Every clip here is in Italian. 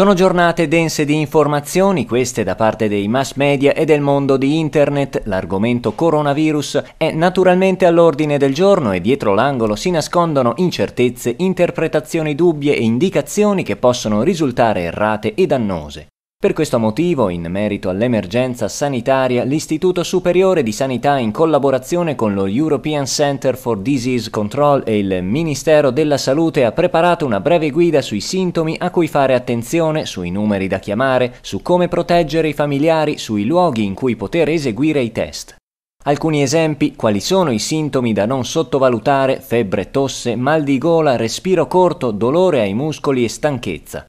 Sono giornate dense di informazioni, queste da parte dei mass media e del mondo di internet. L'argomento coronavirus è naturalmente all'ordine del giorno e dietro l'angolo si nascondono incertezze, interpretazioni dubbie e indicazioni che possono risultare errate e dannose. Per questo motivo, in merito all'emergenza sanitaria, l'Istituto Superiore di Sanità, in collaborazione con lo European Center for Disease Control e il Ministero della Salute, ha preparato una breve guida sui sintomi a cui fare attenzione, sui numeri da chiamare, su come proteggere i familiari, sui luoghi in cui poter eseguire i test. Alcuni esempi, quali sono i sintomi da non sottovalutare, febbre, tosse, mal di gola, respiro corto, dolore ai muscoli e stanchezza.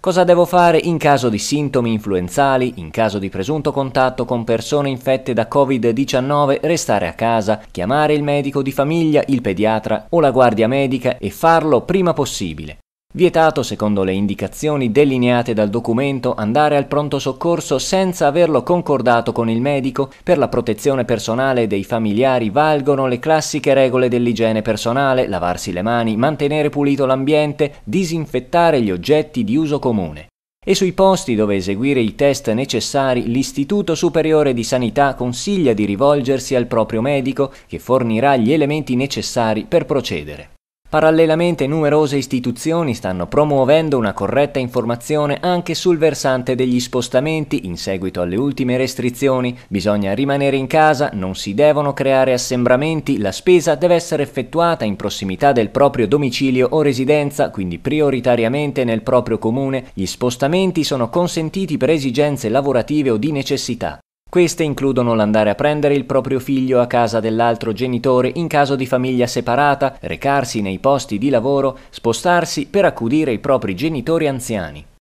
Cosa devo fare in caso di sintomi influenzali, in caso di presunto contatto con persone infette da Covid-19, restare a casa, chiamare il medico di famiglia, il pediatra o la guardia medica e farlo prima possibile. Vietato, secondo le indicazioni delineate dal documento, andare al pronto soccorso senza averlo concordato con il medico. Per la protezione personale dei familiari valgono le classiche regole dell'igiene personale, lavarsi le mani, mantenere pulito l'ambiente, disinfettare gli oggetti di uso comune. E sui posti dove eseguire i test necessari, l'Istituto Superiore di Sanità consiglia di rivolgersi al proprio medico che fornirà gli elementi necessari per procedere. Parallelamente numerose istituzioni stanno promuovendo una corretta informazione anche sul versante degli spostamenti in seguito alle ultime restrizioni. Bisogna rimanere in casa, non si devono creare assembramenti, la spesa deve essere effettuata in prossimità del proprio domicilio o residenza, quindi prioritariamente nel proprio comune. Gli spostamenti sono consentiti per esigenze lavorative o di necessità. Queste includono l'andare a prendere il proprio figlio a casa dell'altro genitore in caso di famiglia separata, recarsi nei posti di lavoro, spostarsi per accudire i propri genitori anziani.